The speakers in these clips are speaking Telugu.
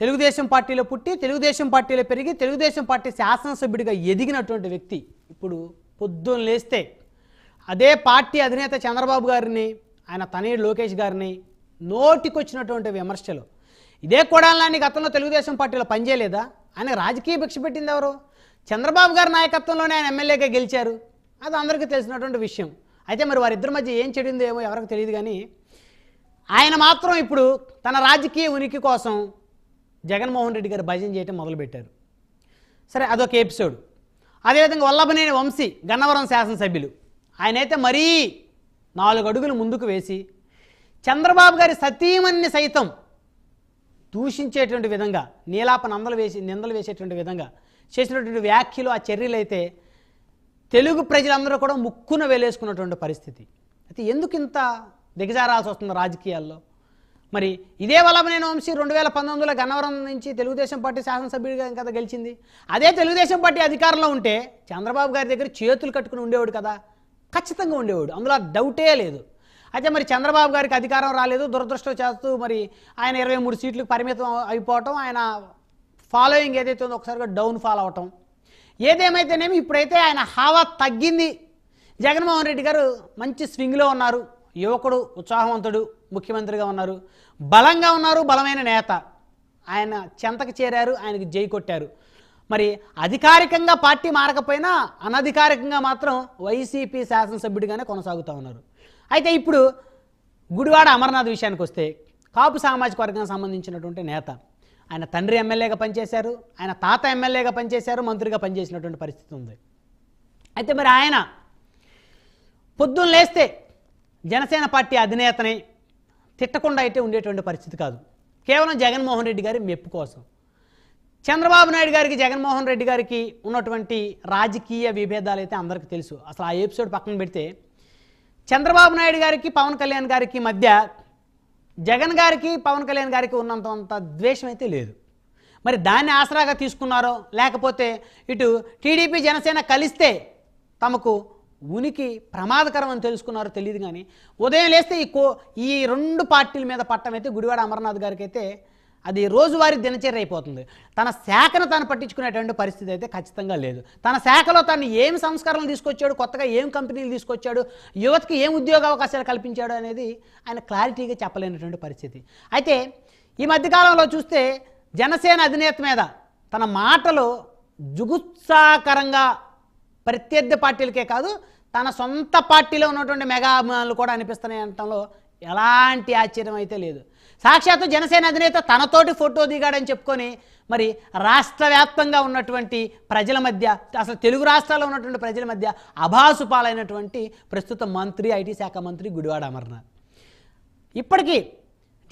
తెలుగుదేశం పార్టీలో పుట్టి తెలుగుదేశం పార్టీలో పెరిగి తెలుగుదేశం పార్టీ శాసనసభ్యుడిగా ఎదిగినటువంటి వ్యక్తి ఇప్పుడు పొద్దున్న లేస్తే అదే పార్టీ అధినేత చంద్రబాబు గారిని ఆయన తనయుడు లోకేష్ గారిని నోటికొచ్చినటువంటి విమర్శలు ఇదే కొడాలని గతంలో తెలుగుదేశం పార్టీలో పనిచేయలేదా ఆయన రాజకీయ భిక్ష పెట్టింది ఎవరు చంద్రబాబు గారి నాయకత్వంలోనే ఆయన ఎమ్మెల్యేగా గెలిచారు అది అందరికీ తెలిసినటువంటి విషయం అయితే మరి వారిద్దరి మధ్య ఏం చెడిందో ఏమో ఎవరికి తెలియదు కానీ ఆయన మాత్రం ఇప్పుడు తన రాజకీయ ఉనికి కోసం జగన్మోహన్ రెడ్డి గారు భజన చేయటం మొదలుపెట్టారు సరే అదొక ఎపిసోడ్ అదేవిధంగా వల్లభనేని వంశీ గన్నవరం శాసనసభ్యులు ఆయనైతే మరీ నాలుగు అడుగులు ముందుకు వేసి చంద్రబాబు గారి సతీమణ్ణి సైతం దూషించేటువంటి విధంగా నీలాప నందలు వేసి నిందలు వేసేటువంటి విధంగా చేసినటువంటి వ్యాఖ్యలు ఆ చర్యలు అయితే తెలుగు ప్రజలందరూ కూడా ముక్కున వేలేసుకున్నటువంటి పరిస్థితి అయితే ఎందుకు ఇంత దిగజారాల్సి వస్తుంది రాజకీయాల్లో మరి ఇదే వల్లభనేని వంశీ రెండు వేల పంతొమ్మిదిలో గన్నవరం నుంచి తెలుగుదేశం పార్టీ శాసనసభ్యుడిగా కదా గెలిచింది అదే తెలుగుదేశం పార్టీ అధికారంలో ఉంటే చంద్రబాబు గారి దగ్గర చేతులు కట్టుకుని ఉండేవాడు కదా ఖచ్చితంగా ఉండేవాడు అందులో డౌటే లేదు అయితే మరి చంద్రబాబు గారికి అధికారం రాలేదు దురదృష్టం చేస్తూ మరి ఆయన ఇరవై మూడు సీట్లకు పరిమితం అయిపోవటం ఆయన ఫాలోయింగ్ ఏదైతే ఉందో ఒకసారిగా డౌన్ ఫాల్ అవటం ఏదేమైతేనేమి ఇప్పుడైతే ఆయన హావా తగ్గింది జగన్మోహన్ రెడ్డి గారు మంచి స్వింగ్లో ఉన్నారు యువకుడు ఉత్సాహవంతుడు ముఖ్యమంత్రిగా ఉన్నారు బలంగా ఉన్నారు బలమైన నేత ఆయన చెంతకు చేరారు ఆయనకు జై కొట్టారు మరి అధికారికంగా పార్టీ మారకపోయినా అనధికారికంగా మాత్రం వైసీపీ శాసనసభ్యుడిగానే కొనసాగుతూ ఉన్నారు అయితే ఇప్పుడు గుడివాడ అమర్నాథ్ విషయానికి వస్తే కాపు సామాజిక వర్గానికి సంబంధించినటువంటి నేత ఆయన తండ్రి ఎమ్మెల్యేగా పనిచేశారు ఆయన తాత ఎమ్మెల్యేగా పనిచేశారు మంత్రిగా పనిచేసినటువంటి పరిస్థితి ఉంది అయితే మరి ఆయన పొద్దున్న లేస్తే జనసేన పార్టీ అధినేతని తిట్టకుండా అయితే ఉండేటువంటి పరిస్థితి కాదు కేవలం జగన్మోహన్ రెడ్డి గారి మెప్పు కోసం చంద్రబాబు నాయుడు గారికి జగన్మోహన్ రెడ్డి గారికి ఉన్నటువంటి రాజకీయ విభేదాలు అయితే అందరికీ తెలుసు అసలు ఆ ఎపిసోడ్ పక్కన పెడితే చంద్రబాబు నాయుడు గారికి పవన్ కళ్యాణ్ గారికి మధ్య జగన్ గారికి పవన్ కళ్యాణ్ గారికి ఉన్నంత ద్వేషం అయితే లేదు మరి దాన్ని ఆసరాగా తీసుకున్నారో లేకపోతే ఇటు టీడీపీ జనసేన కలిస్తే తమకు ఉనికి ప్రమాదకరం అని తెలుసుకున్నారో తెలియదు కానీ ఉదయం లేస్తే ఈ కో ఈ రెండు పార్టీల మీద పట్టం అయితే గుడివాడ అమర్నాథ్ గారికి అయితే అది రోజువారీ దినచర్య అయిపోతుంది తన శాఖను తను పట్టించుకునేటువంటి పరిస్థితి అయితే ఖచ్చితంగా లేదు తన శాఖలో తను ఏం సంస్కరణలు తీసుకొచ్చాడు కొత్తగా ఏం కంపెనీలు తీసుకొచ్చాడు యువతకి ఏం ఉద్యోగ అవకాశాలు కల్పించాడు అనేది ఆయన క్లారిటీగా చెప్పలేనటువంటి పరిస్థితి అయితే ఈ మధ్యకాలంలో చూస్తే జనసేన అధినేత మీద తన మాటలు జుగుత్సాకరంగా ప్రత్యర్థి పార్టీలకే కాదు తన సొంత పార్టీలో ఉన్నటువంటి మెగా అభిమానులు కూడా అనిపిస్తున్నాయి అనటంలో ఎలాంటి ఆశ్చర్యం అయితే లేదు సాక్షాత్ జనసేన అధినేత తనతోటి ఫోటో దిగాడని చెప్పుకొని మరి రాష్ట్ర వ్యాప్తంగా ఉన్నటువంటి ప్రజల మధ్య అసలు తెలుగు రాష్ట్రాల్లో ఉన్నటువంటి ప్రజల మధ్య అభాసు పాలైనటువంటి ప్రస్తుత మంత్రి ఐటీ శాఖ మంత్రి గుడివాడ అమర్నాథ్ ఇప్పటికీ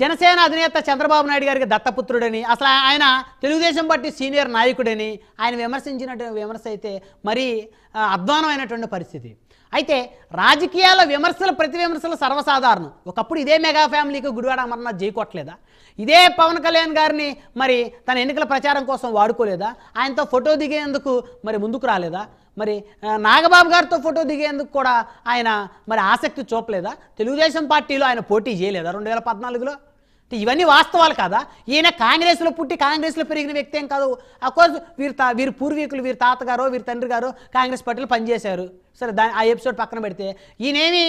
జనసేన అధినేత చంద్రబాబు నాయుడు గారికి దత్తపుత్రుడని అసలు ఆయన తెలుగుదేశం పార్టీ సీనియర్ నాయకుడని ఆయన విమర్శించినటువంటి విమర్శ అయితే మరీ అధ్వానమైనటువంటి పరిస్థితి అయితే రాజకీయాల విమర్శలు ప్రతి విమర్శలు సర్వసాధారణం ఒకప్పుడు ఇదే మెగా ఫ్యామిలీకి గుడివాడ అమర్నాథ్ చేయకోవట్లేదా ఇదే పవన్ కళ్యాణ్ గారిని మరి తన ఎన్నికల ప్రచారం కోసం వాడుకోలేదా ఆయనతో ఫోటో దిగేందుకు మరి ముందుకు రాలేదా మరి నాగబాబు గారితో ఫోటో దిగేందుకు కూడా ఆయన మరి ఆసక్తి చూపలేదా తెలుగుదేశం పార్టీలో ఆయన పోటీ చేయలేదా రెండు వేల పద్నాలుగులో ఇవన్నీ వాస్తవాలు కాదా ఈయన కాంగ్రెస్లో పుట్టి కాంగ్రెస్లో పెరిగిన వ్యక్తి ఏం కాదు అఫ్కోర్స్ వీరు తా వీరు పూర్వీకులు వీరి తాతగారో వీరి తండ్రి గారు కాంగ్రెస్ పార్టీలో పనిచేశారు సరే దాని ఆ ఎపిసోడ్ పక్కన పెడితే ఈయనేమి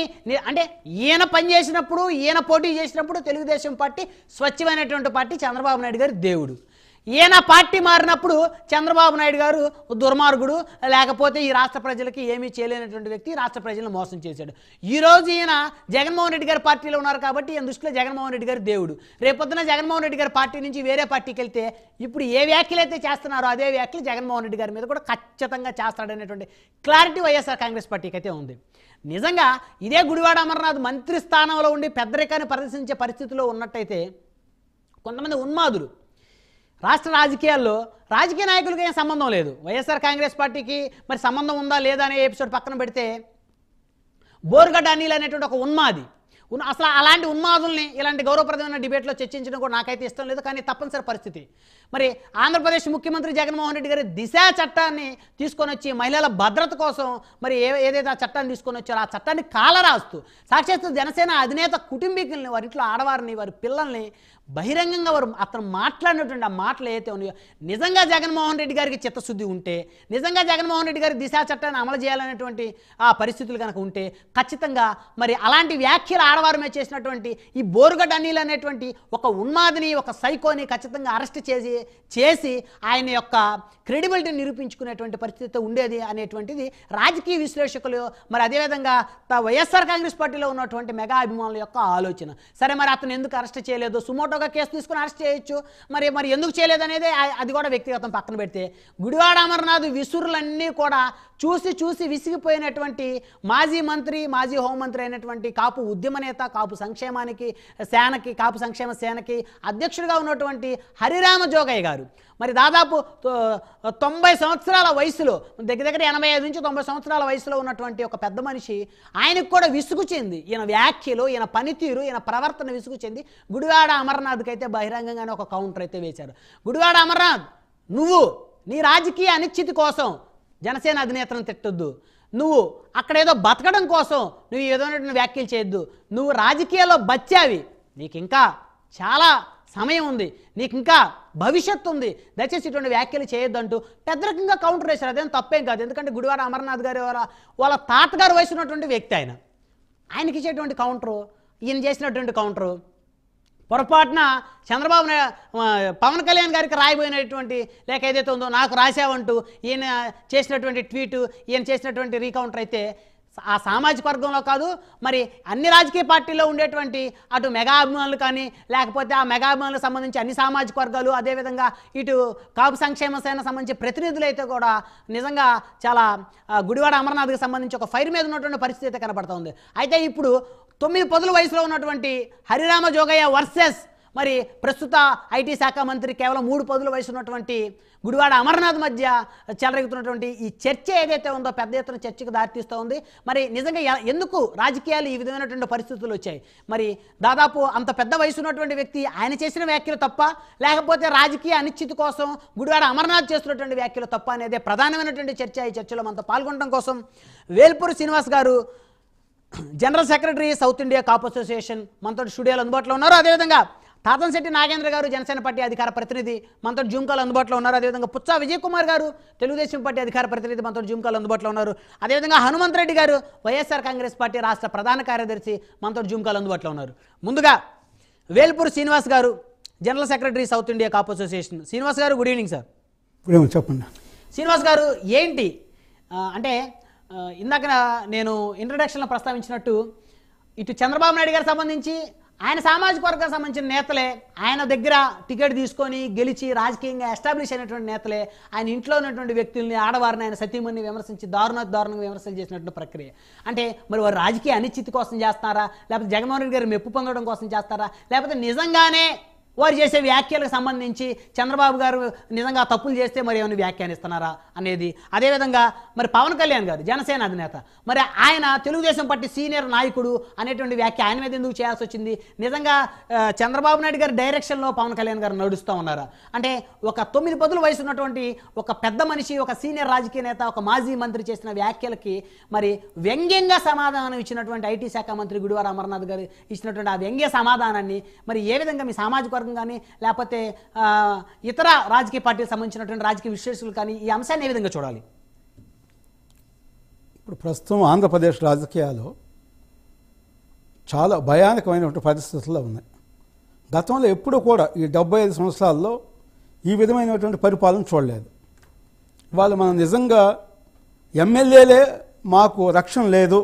అంటే ఈయన పనిచేసినప్పుడు ఈయన పోటీ చేసినప్పుడు తెలుగుదేశం పార్టీ స్వచ్ఛమైనటువంటి పార్టీ చంద్రబాబు నాయుడు గారి దేవుడు ఈయన పార్టీ మారినప్పుడు చంద్రబాబు నాయుడు గారు దుర్మార్గుడు లేకపోతే ఈ రాష్ట్ర ప్రజలకి ఏమీ చేయలేనటువంటి వ్యక్తి రాష్ట్ర ప్రజలను మోసం చేశాడు ఈరోజు ఈయన జగన్మోహన్ రెడ్డి గారి పార్టీలో ఉన్నారు కాబట్టి ఈయన దృష్టిలో జగన్మోహన్ రెడ్డి గారు దేవుడు రేపొద్దున జగన్మోహన్ రెడ్డి గారి పార్టీ నుంచి వేరే పార్టీకి వెళ్తే ఇప్పుడు ఏ వ్యాఖ్యలు అయితే చేస్తున్నారో అదే వ్యాఖ్యలు జగన్మోహన్ రెడ్డి గారి మీద కూడా ఖచ్చితంగా చేస్తాడనేటువంటి క్లారిటీ వైఎస్ఆర్ కాంగ్రెస్ పార్టీకి అయితే ఉంది నిజంగా ఇదే గుడివాడ అమర్నాథ్ మంత్రి స్థానంలో ఉండి పెద్దరికాన్ని ప్రదర్శించే పరిస్థితిలో ఉన్నట్టయితే కొంతమంది ఉన్మాదులు రాష్ట్ర రాజకీయాల్లో రాజకీయ నాయకులకి ఏం సంబంధం లేదు వైఎస్ఆర్ కాంగ్రెస్ పార్టీకి మరి సంబంధం ఉందా లేదా అనే ఎపిసోడ్ పక్కన పెడితే బోర్గడ్ అనిల్ అనేటువంటి ఒక ఉన్మాది అసలు అలాంటి ఉన్మాదుల్ని ఇలాంటి గౌరవప్రదమైన డిబేట్లో చర్చించడం కూడా నాకైతే ఇష్టం లేదు కానీ తప్పనిసరి పరిస్థితి మరి ఆంధ్రప్రదేశ్ ముఖ్యమంత్రి జగన్మోహన్ రెడ్డి గారి దిశ చట్టాన్ని తీసుకొని వచ్చి మహిళల భద్రత కోసం మరి ఏ ఏదైతే ఆ చట్టాన్ని తీసుకొని వచ్చారో ఆ చట్టాన్ని కాలరాస్తూ సాక్షాత్తు జనసేన అధినేత కుటుంబీకుల్ని వారి ఇంట్లో ఆడవారిని వారి పిల్లల్ని బహిరంగంగా వారు అతను మాట్లాడినటువంటి ఆ మాటలు ఏవైతే ఉన్నాయో నిజంగా జగన్మోహన్ రెడ్డి గారికి చిత్తశుద్ధి ఉంటే నిజంగా జగన్మోహన్ రెడ్డి గారి దిశా చట్టాన్ని అమలు చేయాలనేటువంటి ఆ పరిస్థితులు కనుక ఉంటే ఖచ్చితంగా మరి అలాంటి వ్యాఖ్యలు ఆడవారమే చేసినటువంటి ఈ బోరుగడ్డ అనీల్ అనేటువంటి ఒక ఉన్మాదిని ఒక సైకోని ఖచ్చితంగా అరెస్ట్ చేసి చేసి ఆయన యొక్క క్రెడిబిలిటీని నిరూపించుకునేటువంటి పరిస్థితి ఉండేది అనేటువంటిది రాజకీయ విశ్లేషకులు మరి అదేవిధంగా వైఎస్ఆర్ కాంగ్రెస్ పార్టీలో ఉన్నటువంటి మెగా అభిమానుల యొక్క ఆలోచన సరే మరి అతను ఎందుకు అరెస్ట్ చేయలేదు సుమోటో ఫోటోగా కేసు తీసుకుని అరెస్ట్ చేయొచ్చు మరి మరి ఎందుకు అనేది అది కూడా వ్యక్తిగతం పక్కన పెడితే గుడివాడ అమర్నాథ్ విసురులన్నీ కూడా చూసి చూసి విసిగిపోయినటువంటి మాజీ మంత్రి మాజీ హోంమంత్రి అయినటువంటి కాపు ఉద్యమ నేత కాపు సంక్షేమానికి సేనకి కాపు సంక్షేమ సేనకి అధ్యక్షుడిగా ఉన్నటువంటి హరిరామ జోగయ్య గారు మరి దాదాపు తొంభై సంవత్సరాల వయసులో దగ్గర దగ్గర ఎనభై ఐదు నుంచి తొంభై సంవత్సరాల వయసులో ఉన్నటువంటి ఒక పెద్ద మనిషి ఆయనకు కూడా విసుగు చెంది ఈయన వ్యాఖ్యలు ఈయన పనితీరు ఈయన ప్రవర్తన విసుగు చెంది గుడివాడ అమర్నాథ్కి అయితే బహిరంగంగానే ఒక కౌంటర్ అయితే వేశారు గుడివాడ అమర్నాథ్ నువ్వు నీ రాజకీయ అనిశ్చితి కోసం జనసేన అధినేతను తిట్టొద్దు నువ్వు అక్కడ ఏదో బతకడం కోసం నువ్వు ఏదో వ్యాఖ్యలు చేయొద్దు నువ్వు రాజకీయాల్లో బచ్చావి నీకు ఇంకా చాలా సమయం ఉంది నీకు ఇంకా భవిష్యత్తు ఉంది దయచేసి ఇటువంటి వ్యాఖ్యలు చేయొద్దంటూ పెద్ద రకంగా కౌంటర్ వేశారు అదేం తప్పేం కాదు ఎందుకంటే గుడివాడ అమర్నాథ్ గారి వాళ్ళ వాళ్ళ తాతగారు వయసు ఉన్నటువంటి వ్యక్తి ఆయన ఆయనకి ఇచ్చేటువంటి కౌంటరు ఈయన చేసినటువంటి కౌంటరు పొరపాటున చంద్రబాబు పవన్ కళ్యాణ్ గారికి రాయబోయినటువంటి లేక ఏదైతే ఉందో నాకు రాశావంటూ ఈయన చేసినటువంటి ట్వీటు ఈయన చేసినటువంటి రీకౌంటర్ అయితే ఆ సామాజిక వర్గంలో కాదు మరి అన్ని రాజకీయ పార్టీల్లో ఉండేటువంటి అటు మెగా అభిమానులు కానీ లేకపోతే ఆ మెగా అభిమానులకు సంబంధించి అన్ని సామాజిక వర్గాలు అదేవిధంగా ఇటు కాపు సంక్షేమ సేన సంబంధించి ప్రతినిధులు అయితే కూడా నిజంగా చాలా గుడివాడ అమరనాథ్కి సంబంధించి ఒక ఫైర్ మీద ఉన్నటువంటి పరిస్థితి అయితే కనబడుతుంది అయితే ఇప్పుడు తొమ్మిది పదుల వయసులో ఉన్నటువంటి హరిరామ జోగయ్య వర్సెస్ మరి ప్రస్తుత ఐటీ శాఖ మంత్రి కేవలం మూడు పదుల వయసు ఉన్నటువంటి గుడివాడ అమర్నాథ్ మధ్య చెలరెగుతున్నటువంటి ఈ చర్చ ఏదైతే ఉందో పెద్ద ఎత్తున చర్చకు దారితీస్తూ ఉంది మరి నిజంగా ఎందుకు రాజకీయాలు ఈ విధమైనటువంటి పరిస్థితులు వచ్చాయి మరి దాదాపు అంత పెద్ద వయసు ఉన్నటువంటి వ్యక్తి ఆయన చేసిన వ్యాఖ్యలు తప్ప లేకపోతే రాజకీయ అనిశ్చితి కోసం గుడివాడ అమర్నాథ్ చేస్తున్నటువంటి వ్యాఖ్యలు తప్ప అనేది ప్రధానమైనటువంటి చర్చ ఈ చర్చలో మనతో పాల్గొనడం కోసం వేల్పూరి శ్రీనివాస్ గారు general secretary South India cop association మనతో స్టూడియోలో అందుబాటులో ఉన్నారు అదేవిధంగా తాతంశెట్టి నాగేంద్ర గారు జనసేన పార్టీ అధికార ప్రతినిధి మనతో జూమ్ అందుబాటులో ఉన్నారు అదేవిధంగా పుచ్చా విజయ్ కుమార్ గారు తెలుగుదేశం పార్టీ అధికార ప్రతినిధి మనతో జూమ్ అందుబాటులో ఉన్నారు అదేవిధంగా హనుమంత్ రెడ్డి గారు వైఎస్ఆర్ కాంగ్రెస్ పార్టీ రాష్ట్ర ప్రధాన కార్యదర్శి మనతో జూమ్ అందుబాటులో ఉన్నారు ముందుగా వేల్పూర్ శ్రీనివాస్ గారు general secretary South India cop association Srinivas గారు గుడ్ ఈవినింగ్ సార్ చెప్పండి శ్రీనివాస్ గారు ఏంటి అంటే ఇందాక నేను ఇంట్రడక్షన్లో ప్రస్తావించినట్టు ఇటు చంద్రబాబు నాయుడు గారికి సంబంధించి ఆయన సామాజిక వర్గం సంబంధించిన నేతలే ఆయన దగ్గర టికెట్ తీసుకొని గెలిచి రాజకీయంగా ఎస్టాబ్లిష్ అయినటువంటి నేతలే ఆయన ఇంట్లో ఉన్నటువంటి వ్యక్తుల్ని ఆడవారిని ఆయన సతీమణిని విమర్శించి దారుణ దారుణంగా విమర్శలు చేసినటువంటి ప్రక్రియ అంటే మరి వారు రాజకీయ అనిశ్చితి కోసం చేస్తారా లేకపోతే జగన్మోహన్ రెడ్డి గారు మెప్పు పొందడం కోసం చేస్తారా లేకపోతే నిజంగానే వారు చేసే వ్యాఖ్యలకు సంబంధించి చంద్రబాబు గారు నిజంగా తప్పులు చేస్తే మరి ఏమైనా వ్యాఖ్యానిస్తున్నారా అనేది అదేవిధంగా మరి పవన్ కళ్యాణ్ గారు జనసేన అధినేత మరి ఆయన తెలుగుదేశం పార్టీ సీనియర్ నాయకుడు అనేటువంటి వ్యాఖ్య ఆయన మీద ఎందుకు చేయాల్సి వచ్చింది నిజంగా చంద్రబాబు నాయుడు గారి డైరెక్షన్లో పవన్ కళ్యాణ్ గారు నడుస్తూ ఉన్నారా అంటే ఒక తొమ్మిది పదుల వయసు ఉన్నటువంటి ఒక పెద్ద మనిషి ఒక సీనియర్ రాజకీయ నేత ఒక మాజీ మంత్రి చేసిన వ్యాఖ్యలకి మరి వ్యంగ్యంగా సమాధానం ఇచ్చినటువంటి ఐటీ శాఖ మంత్రి గుడివార అమర్నాథ్ గారు ఇచ్చినటువంటి ఆ వ్యంగ్య సమాధానాన్ని మరి ఏ విధంగా మీ సామాజిక వర్గం కానీ లేకపోతే ఇతర రాజకీయ పార్టీకి సంబంధించినటువంటి రాజకీయ విశ్లేషకులు కానీ ఈ అంశాన్ని ఏ విధంగా చూడాలి ఇప్పుడు ప్రస్తుతం ఆంధ్రప్రదేశ్ రాజకీయాలు చాలా భయానకమైనటువంటి పరిస్థితుల్లో ఉన్నాయి గతంలో ఎప్పుడూ కూడా ఈ డెబ్బై ఐదు సంవత్సరాల్లో ఈ విధమైనటువంటి పరిపాలన చూడలేదు వాళ్ళు మనం నిజంగా ఎమ్మెల్యేలే మాకు రక్షణ లేదు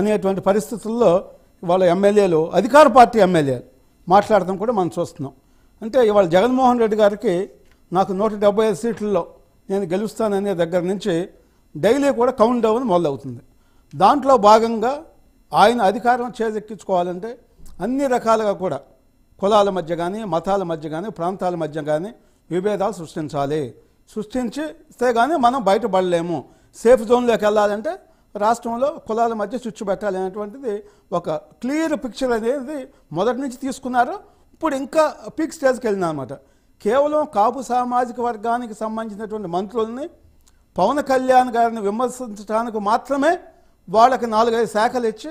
అనేటువంటి పరిస్థితుల్లో వాళ్ళ ఎమ్మెల్యేలు అధికార పార్టీ ఎమ్మెల్యేలు మాట్లాడటం కూడా మనం చూస్తున్నాం అంటే ఇవాళ జగన్మోహన్ రెడ్డి గారికి నాకు నూట డెబ్బై ఐదు సీట్లలో నేను గెలుస్తాననే దగ్గర నుంచి డైలీ కూడా కౌంట్ డౌన్ మొదలవుతుంది దాంట్లో భాగంగా ఆయన అధికారం చేజెక్కించుకోవాలంటే అన్ని రకాలుగా కూడా కులాల మధ్య కానీ మతాల మధ్య కానీ ప్రాంతాల మధ్య కానీ విభేదాలు సృష్టించాలి సృష్టించి ఇస్తే కానీ మనం బయటపడలేము సేఫ్ జోన్లోకి వెళ్ళాలంటే రాష్ట్రంలో కులాల మధ్య చుచ్చు పెట్టాలి అనేటువంటిది ఒక క్లియర్ పిక్చర్ అనేది మొదటి నుంచి తీసుకున్నారు ఇప్పుడు ఇంకా పీక్ స్టేజ్కి అనమాట కేవలం కాపు సామాజిక వర్గానికి సంబంధించినటువంటి మంత్రుల్ని పవన్ కళ్యాణ్ గారిని విమర్శించడానికి మాత్రమే వాళ్ళకి నాలుగైదు శాఖలు ఇచ్చి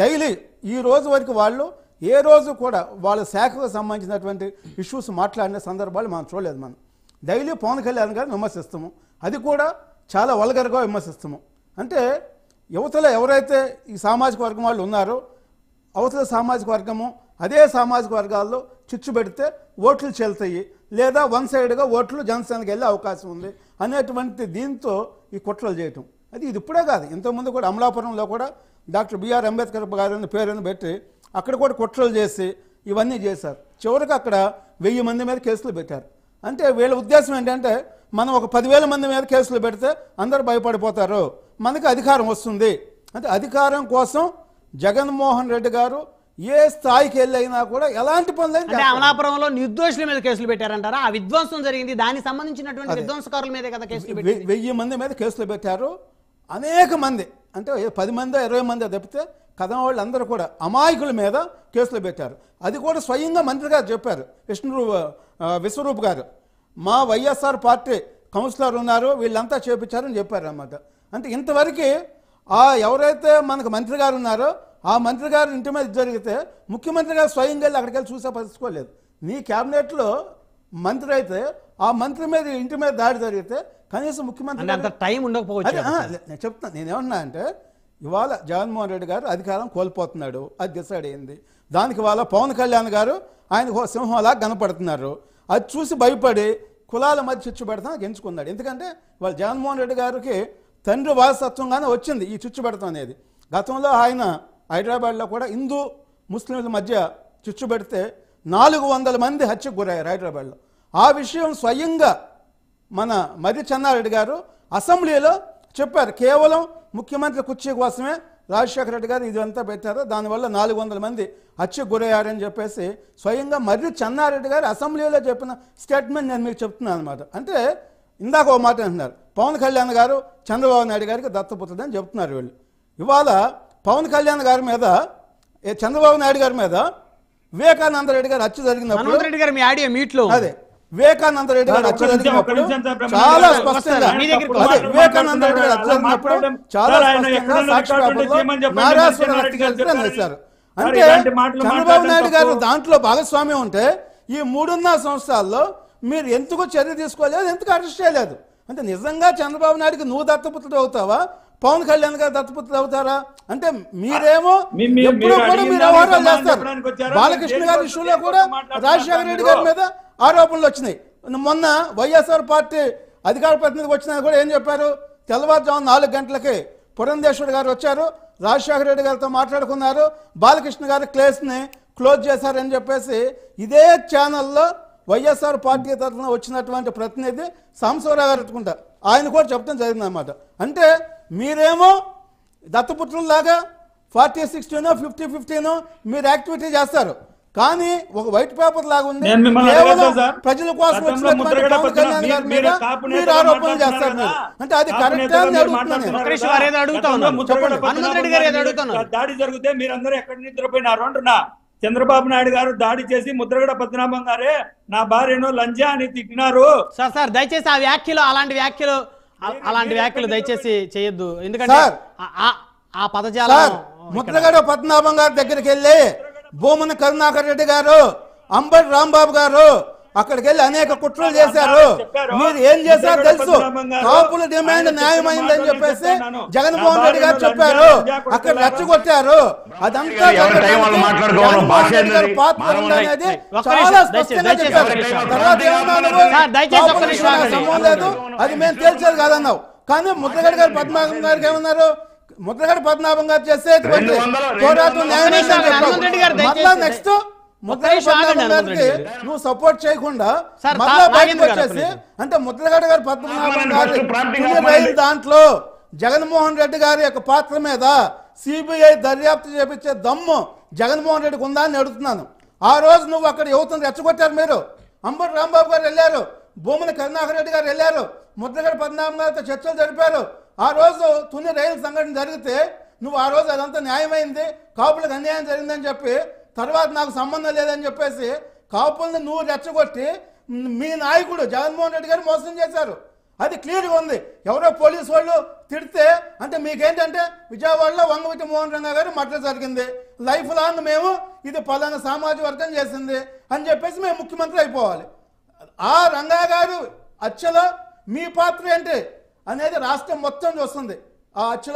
డైలీ ఈ రోజు వరకు వాళ్ళు ఏ రోజు కూడా వాళ్ళ శాఖకు సంబంధించినటువంటి ఇష్యూస్ మాట్లాడిన సందర్భాలు మనం చూడలేదు మనం డైలీ పవన్ కళ్యాణ్ గారిని విమర్శిస్తాము అది కూడా చాలా వల్గర్గా విమర్శిస్తాము అంటే యువతలో ఎవరైతే ఈ సామాజిక వర్గం వాళ్ళు ఉన్నారో అవతల సామాజిక వర్గము అదే సామాజిక వర్గాల్లో చిచ్చు పెడితే ఓట్లు చెల్తాయి లేదా వన్ సైడ్గా ఓట్లు జనసేనకి వెళ్ళే అవకాశం ఉంది అనేటువంటి దీంతో ఈ కుట్రలు చేయటం అది ఇది ఇప్పుడే కాదు ఇంతకుముందు కూడా అమలాపురంలో కూడా డాక్టర్ బిఆర్ అంబేద్కర్ గారి పేరుని పెట్టి అక్కడ కూడా కుట్రలు చేసి ఇవన్నీ చేశారు చివరికి అక్కడ వెయ్యి మంది మీద కేసులు పెట్టారు అంటే వీళ్ళ ఉద్దేశం ఏంటంటే మనం ఒక పదివేల మంది మీద కేసులు పెడితే అందరు భయపడిపోతారు మనకు అధికారం వస్తుంది అంటే అధికారం కోసం జగన్మోహన్ రెడ్డి గారు ఏ స్థాయికి వెళ్ళైనా కూడా ఎలాంటి పనులు అమలాపురంలో నిర్దోషుల మీద కేసులు పెట్టారంటారా ఆ విధ్వంసం జరిగింది దానికి సంబంధించినటువంటి విధ్వంసకారుల మీద కదా కేసులు వెయ్యి మంది మీద కేసులు పెట్టారు అనేక మంది అంటే పది మంది ఇరవై మంది తప్పితే కథం వాళ్ళందరూ కూడా అమాయకుల మీద కేసులు పెట్టారు అది కూడా స్వయంగా మంత్రి గారు చెప్పారు విష్ణు విశ్వరూప్ గారు మా వైఎస్ఆర్ పార్టీ కౌన్సిలర్ ఉన్నారు వీళ్ళంతా చేపించారని చెప్పారు అన్నమాట అంటే ఇంతవరకు ఆ ఎవరైతే మనకు మంత్రి గారు ఉన్నారో ఆ మంత్రి గారు ఇంటి మీద జరిగితే ముఖ్యమంత్రి గారు స్వయంగా వెళ్ళి అక్కడికి వెళ్ళి చూసే పరిచుకోలేదు నీ క్యాబినెట్లో మంత్రి అయితే ఆ మంత్రి మీద ఇంటి మీద దాడి జరిగితే కనీసం ముఖ్యమంత్రి అంత టైం ఉండకపోవచ్చు నేను చెప్తాను నేనేమన్నా అంటే ఇవాళ జగన్మోహన్ రెడ్డి గారు అధికారం కోల్పోతున్నాడు అది డిసైడ్ అయింది దానికి వాళ్ళ పవన్ కళ్యాణ్ గారు ఆయన సింహంలా కనపడుతున్నారు అది చూసి భయపడి కులాల మధ్య చిచ్చు పెడతాను గెంచుకున్నాడు ఎందుకంటే వాళ్ళు జగన్మోహన్ రెడ్డి గారికి తండ్రి వారసత్వంగానే వచ్చింది ఈ చిచ్చుబెడతం అనేది గతంలో ఆయన హైదరాబాద్లో కూడా హిందూ ముస్లింల మధ్య చుచ్చుబెడితే నాలుగు వందల మంది హత్యకు గురయ్యారు హైదరాబాద్లో ఆ విషయం స్వయంగా మన మర్రి చెన్నారెడ్డి గారు అసెంబ్లీలో చెప్పారు కేవలం ముఖ్యమంత్రి కుర్చీ కోసమే రాజశేఖర రెడ్డి గారు ఇదంతా పెట్టారు దానివల్ల నాలుగు వందల మంది హత్యకు గురయ్యారని చెప్పేసి స్వయంగా మర్రి చెన్నారెడ్డి గారు అసెంబ్లీలో చెప్పిన స్టేట్మెంట్ నేను మీకు చెప్తున్నాను అనమాట అంటే ఇందాక ఓ మాట అంటున్నారు పవన్ కళ్యాణ్ గారు చంద్రబాబు నాయుడు గారికి దత్తపుత్రుడని చెబుతున్నారు వీళ్ళు ఇవాళ పవన్ కళ్యాణ్ గారి మీద చంద్రబాబు నాయుడు గారి మీద వివేకానంద రెడ్డి గారు హత్య జరిగినప్పుడు రెడ్డి గారు మీ ఆడియో మీట్లో అదే వివేకానంద రెడ్డి గారు హత్య జరిగినప్పుడు చాలా స్పష్టంగా అదే వివేకానంద గారు హత్య జరిగినప్పుడు చాలా స్పష్టంగా సాక్షి నారాయణ చేశారు అంటే చంద్రబాబు నాయుడు గారు దాంట్లో భాగస్వామ్యం ఉంటే ఈ మూడున్నర సంవత్సరాల్లో మీరు ఎందుకు చర్య తీసుకోలేదు ఎందుకు అరెస్ట్ చేయలేదు అంటే నిజంగా చంద్రబాబు నాయుడికి నువ్వు దత్తపుత్రుడు అవుతావా పవన్ కళ్యాణ్ గారు దత్తపుత్రుడు అవుతారా అంటే మీరేమో ఎప్పుడూ కూడా మీరు చేస్తారు బాలకృష్ణ గారి ఇష్యూలో కూడా రాజశేఖర రెడ్డి గారి మీద ఆరోపణలు వచ్చినాయి మొన్న వైఎస్ఆర్ పార్టీ అధికార ప్రతినిధికి వచ్చిన కూడా ఏం చెప్పారు తెల్లవారుజాము నాలుగు గంటలకి పురంధేశ్వర్ గారు వచ్చారు రాజశేఖర రెడ్డి గారితో మాట్లాడుకున్నారు బాలకృష్ణ గారు క్లేస్ని క్లోజ్ చేశారని చెప్పేసి ఇదే ఛానల్లో వైఎస్ఆర్ పార్టీ తరఫున వచ్చినటువంటి ప్రతినిధి సాంబశివరావు గారు పెట్టుకుంటారు ఆయన కూడా చెప్పడం జరిగిందనమాట అంటే మీరేమో దత్తపుత్రులలాగా ఫార్టీ సిక్స్టీనో ఫిఫ్టీ ఫిఫ్టీనో మీరు యాక్టివిటీ చేస్తారు కానీ ఒక వైట్ పేపర్ లాగా ఉంది ప్రజల కోసం వచ్చినటువంటి మీరు ఆరోపణలు చేస్తారు అంటే అది కరెక్ట్ అని అడుగుతున్నాను దాడి జరిగితే మీరందరూ ఎక్కడ నిద్రపోయినారు అంటున్నా చంద్రబాబు నాయుడు గారు దాడి చేసి ముద్రగడ పద్మనాభం గారే నా భార్యను లంజా అని తిట్టినారు సార్ సార్ దయచేసి ఆ వ్యాఖ్యలు అలాంటి వ్యాఖ్యలు అలాంటి వ్యాఖ్యలు దయచేసి చేయొద్దు ఎందుకంటే ఆ పదజాలం ముద్రగడ పద్మనాభం గారి దగ్గరికి వెళ్ళి భూమన కరుణాకర్ రెడ్డి గారు అంబడి రాంబాబు గారు అక్కడికి వెళ్ళి అనేక కుట్రలు చేశారు మీరు ఏం చేశారు తెలుసు కాపుల డిమాండ్ న్యాయమైందని చెప్పేసి జగన్మోహన్ రెడ్డి గారు చెప్పారు అక్కడ రెచ్చగొట్టారు అదంతా లేదు అది మేము తేల్చేది కాదన్నావు కానీ ముద్రగడ్ గారు పద్మాగం గారికి ఏమన్నారు ముద్రగడ్ పద్మనాభం గారు చేస్తే నెక్స్ట్ నువ్వు సపోర్ట్ చేయకుండా వచ్చేసి అంటే ముద్రగడ్డ గారు పద్మనాభం దాంట్లో జగన్మోహన్ రెడ్డి గారి యొక్క పాత్ర మీద సిబిఐ దర్యాప్తు చేపించే దమ్ము జగన్మోహన్ రెడ్డికి ఉందా అని అడుగుతున్నాను ఆ రోజు నువ్వు అక్కడ యువతను రెచ్చగొట్టారు మీరు అంబటి రాంబాబు గారు వెళ్ళారు భూముల కరుణాకర్ రెడ్డి గారు వెళ్ళారు ముద్రగడ పద్మనాభం గారితో చర్చలు జరిపారు ఆ రోజు తుని రైలు సంఘటన జరిగితే నువ్వు ఆ రోజు అదంతా న్యాయమైంది కాపులకు అన్యాయం జరిగిందని చెప్పి తర్వాత నాకు సంబంధం లేదని చెప్పేసి కాపుల్ని నువ్వు రెచ్చగొట్టి మీ నాయకుడు జగన్మోహన్ రెడ్డి గారు మోసం చేశారు అది క్లియర్గా ఉంది ఎవరో పోలీసు వాళ్ళు తిడితే అంటే మీకేంటంటే విజయవాడలో వంగవతి మోహన్ రంగా గారు మర్డర్ జరిగింది లైఫ్ లాంగ్ మేము ఇది పలానా సామాజిక వర్గం చేసింది అని చెప్పేసి మేము ముఖ్యమంత్రి అయిపోవాలి ఆ రంగా గారు అచ్చలో మీ పాత్ర ఏంటి అనేది రాష్ట్రం మొత్తం చూస్తుంది ఆ హత్యలో